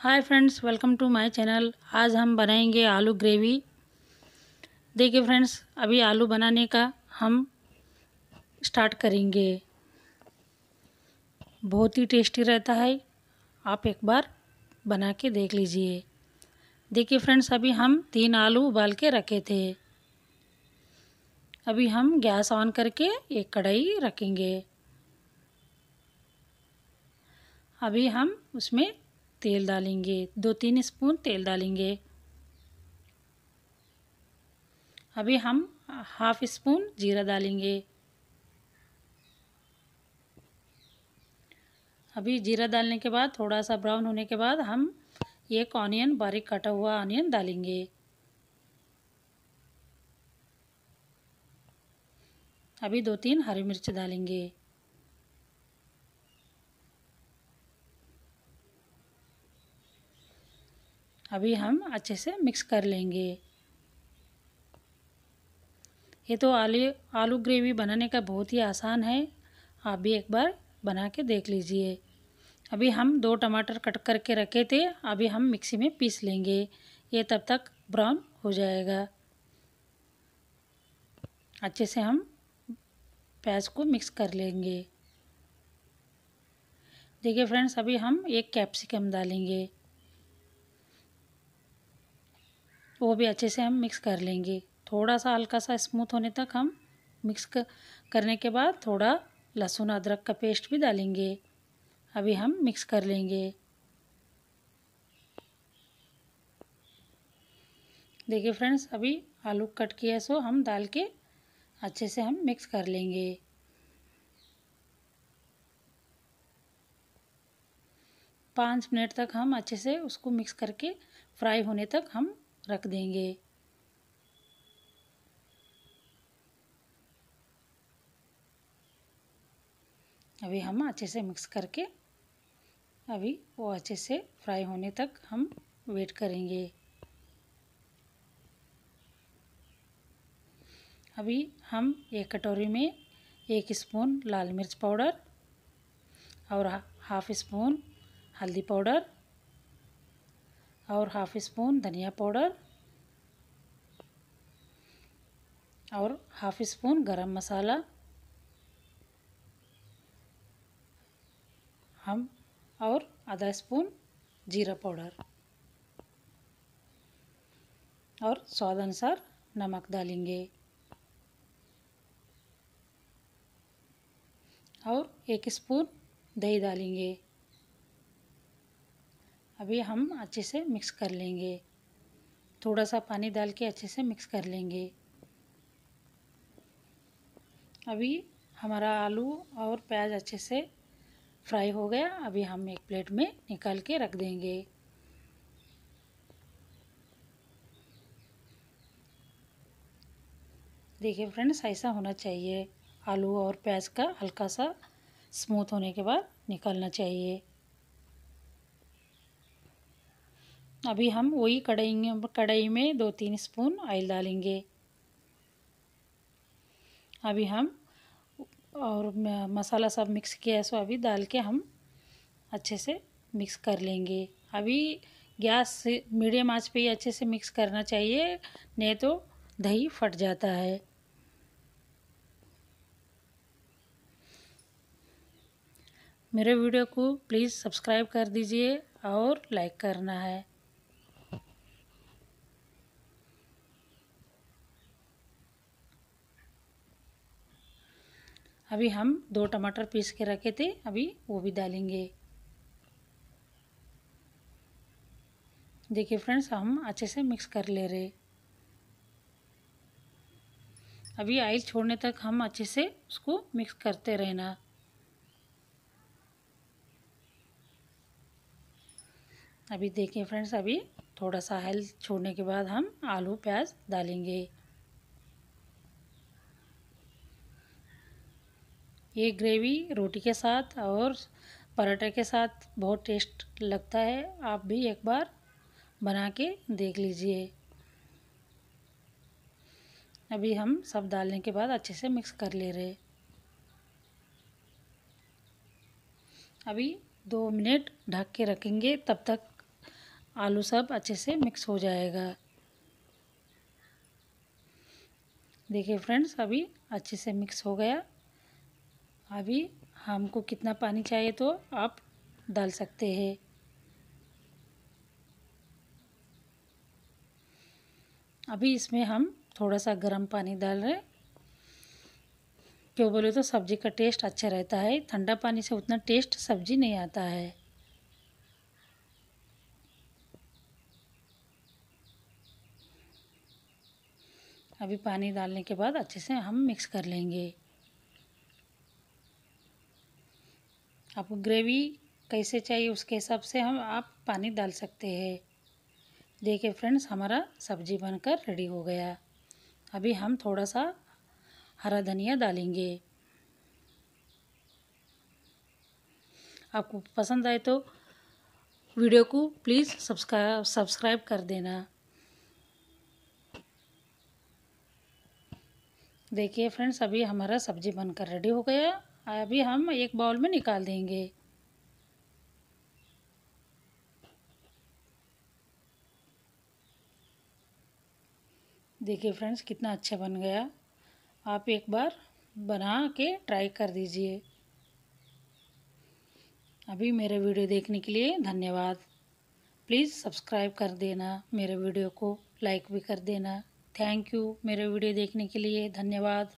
hi friends welcome to my channel आज हम बनाएंगे आलू ग्रेवी देखिए फ्रेंड्स अभी आलू बनाने का हम स्टार्ट करेंगे बहुत ही टेस्टी रहता है आप एक बार बना के देख लीजिए देखिए फ्रेंड्स अभी हम तीन आलू उबाल के रखे थे अभी हम गैस ऑन करके एक कढ़ाई रखेंगे अभी हम उसमें तेल डालेंगे दो तीन स्पून तेल डालेंगे अभी हम हाफ स्पून जीरा डालेंगे अभी जीरा डालने के बाद थोड़ा सा ब्राउन होने के बाद हम एक ऑनियन बारीक काटा हुआ ऑनियन डालेंगे अभी दो तीन हरी मिर्च डालेंगे अभी हम अच्छे से मिक्स कर लेंगे ये तो आलू आलू ग्रेवी बनाने का बहुत ही आसान है आप भी एक बार बना के देख लीजिए अभी हम दो टमाटर कट करके रखे थे अभी हम मिक्सी में पीस लेंगे ये तब तक ब्राउन हो जाएगा अच्छे से हम प्याज को मिक्स कर लेंगे देखिए फ्रेंड्स अभी हम एक कैप्सिकम डालेंगे वो भी अच्छे से हम मिक्स कर लेंगे थोड़ा सा हल्का सा स्मूथ होने तक हम मिक्स करने के बाद थोड़ा लहसुन अदरक का पेस्ट भी डालेंगे अभी हम मिक्स कर लेंगे देखिए फ्रेंड्स अभी आलू कट किया सो हम डाल के अच्छे से हम मिक्स कर लेंगे पाँच मिनट तक हम अच्छे से उसको मिक्स करके फ्राई होने तक हम रख देंगे अभी हम अच्छे से मिक्स करके अभी वो अच्छे से फ्राई होने तक हम वेट करेंगे अभी हम एक कटोरी में एक स्पून लाल मिर्च पाउडर और हाफ स्पून हल्दी पाउडर और हाफ स्पून धनिया पाउडर और हाफ स्पून गरम मसाला हम और आधा स्पून जीरा पाउडर और स्वाद अनुसार नमक डालेंगे और एक स्पून दही डालेंगे अभी हम अच्छे से मिक्स कर लेंगे थोड़ा सा पानी डाल के अच्छे से मिक्स कर लेंगे अभी हमारा आलू और प्याज अच्छे से फ्राई हो गया अभी हम एक प्लेट में निकाल के रख देंगे देखिए फ्रेंड्स ऐसा होना चाहिए आलू और प्याज का हल्का सा स्मूथ होने के बाद निकालना चाहिए अभी हम वही कढ़ाई कढ़ाई में दो तीन स्पून ऑयल डालेंगे अभी हम और मसाला सब मिक्स किया है सो अभी डाल के हम अच्छे से मिक्स कर लेंगे अभी गैस मीडियम आंच पे ही अच्छे से मिक्स करना चाहिए नहीं तो दही फट जाता है मेरे वीडियो को प्लीज़ सब्सक्राइब कर दीजिए और लाइक करना है अभी हम दो टमाटर पीस के रखे थे अभी वो भी डालेंगे देखिए फ्रेंड्स हम अच्छे से मिक्स कर ले रहे अभी आइल छोड़ने तक हम अच्छे से उसको मिक्स करते रहना अभी देखिए फ्रेंड्स अभी थोड़ा सा हेल्थ छोड़ने के बाद हम आलू प्याज डालेंगे ये ग्रेवी रोटी के साथ और पराठे के साथ बहुत टेस्ट लगता है आप भी एक बार बना के देख लीजिए अभी हम सब डालने के बाद अच्छे से मिक्स कर ले रहे अभी दो मिनट ढक के रखेंगे तब तक आलू सब अच्छे से मिक्स हो जाएगा देखिए फ्रेंड्स अभी अच्छे से मिक्स हो गया अभी हमको कितना पानी चाहिए तो आप डाल सकते हैं अभी इसमें हम थोड़ा सा गर्म पानी डाल रहे क्यों बोले तो सब्ज़ी का टेस्ट अच्छा रहता है ठंडा पानी से उतना टेस्ट सब्ज़ी नहीं आता है अभी पानी डालने के बाद अच्छे से हम मिक्स कर लेंगे आपको ग्रेवी कैसे चाहिए उसके हिसाब से हम आप पानी डाल सकते हैं देखिए फ्रेंड्स हमारा सब्जी बनकर रेडी हो गया अभी हम थोड़ा सा हरा धनिया डालेंगे आपको पसंद आए तो वीडियो को प्लीज़ सब्सक्राइब सब्सक्राइब कर देना देखिए फ्रेंड्स अभी हमारा सब्जी बनकर रेडी हो गया अभी हम एक बाउल में निकाल देंगे देखिए फ्रेंड्स कितना अच्छा बन गया आप एक बार बना के ट्राई कर दीजिए अभी मेरे वीडियो देखने के लिए धन्यवाद प्लीज़ सब्सक्राइब कर देना मेरे वीडियो को लाइक भी कर देना थैंक यू मेरे वीडियो देखने के लिए धन्यवाद